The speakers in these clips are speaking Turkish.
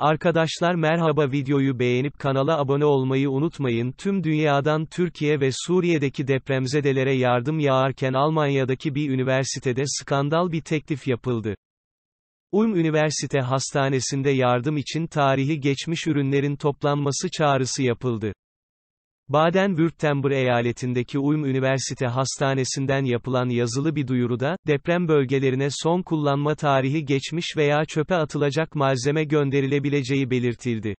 Arkadaşlar merhaba videoyu beğenip kanala abone olmayı unutmayın. Tüm dünyadan Türkiye ve Suriye'deki depremzedelere yardım yağarken Almanya'daki bir üniversitede skandal bir teklif yapıldı. Ulm Üniversite Hastanesi'nde yardım için tarihi geçmiş ürünlerin toplanması çağrısı yapıldı. Baden-Württemberg eyaletindeki Ulm Üniversite Hastanesi'nden yapılan yazılı bir duyuruda, deprem bölgelerine son kullanma tarihi geçmiş veya çöpe atılacak malzeme gönderilebileceği belirtildi.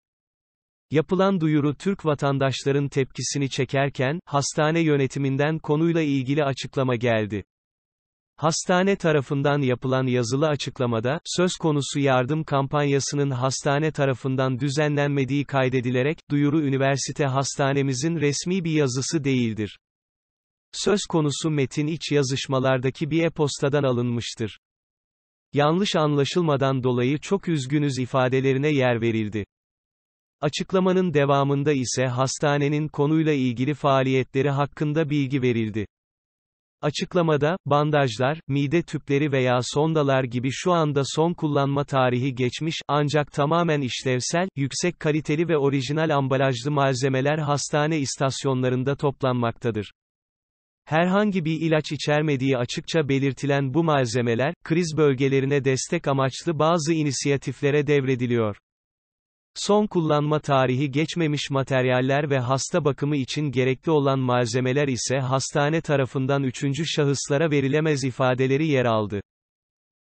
Yapılan duyuru Türk vatandaşların tepkisini çekerken, hastane yönetiminden konuyla ilgili açıklama geldi. Hastane tarafından yapılan yazılı açıklamada, söz konusu yardım kampanyasının hastane tarafından düzenlenmediği kaydedilerek, duyuru üniversite hastanemizin resmi bir yazısı değildir. Söz konusu metin iç yazışmalardaki bir e-postadan alınmıştır. Yanlış anlaşılmadan dolayı çok üzgünüz ifadelerine yer verildi. Açıklamanın devamında ise hastanenin konuyla ilgili faaliyetleri hakkında bilgi verildi. Açıklamada, bandajlar, mide tüpleri veya sondalar gibi şu anda son kullanma tarihi geçmiş, ancak tamamen işlevsel, yüksek kaliteli ve orijinal ambalajlı malzemeler hastane istasyonlarında toplanmaktadır. Herhangi bir ilaç içermediği açıkça belirtilen bu malzemeler, kriz bölgelerine destek amaçlı bazı inisiyatiflere devrediliyor. Son kullanma tarihi geçmemiş materyaller ve hasta bakımı için gerekli olan malzemeler ise hastane tarafından üçüncü şahıslara verilemez ifadeleri yer aldı.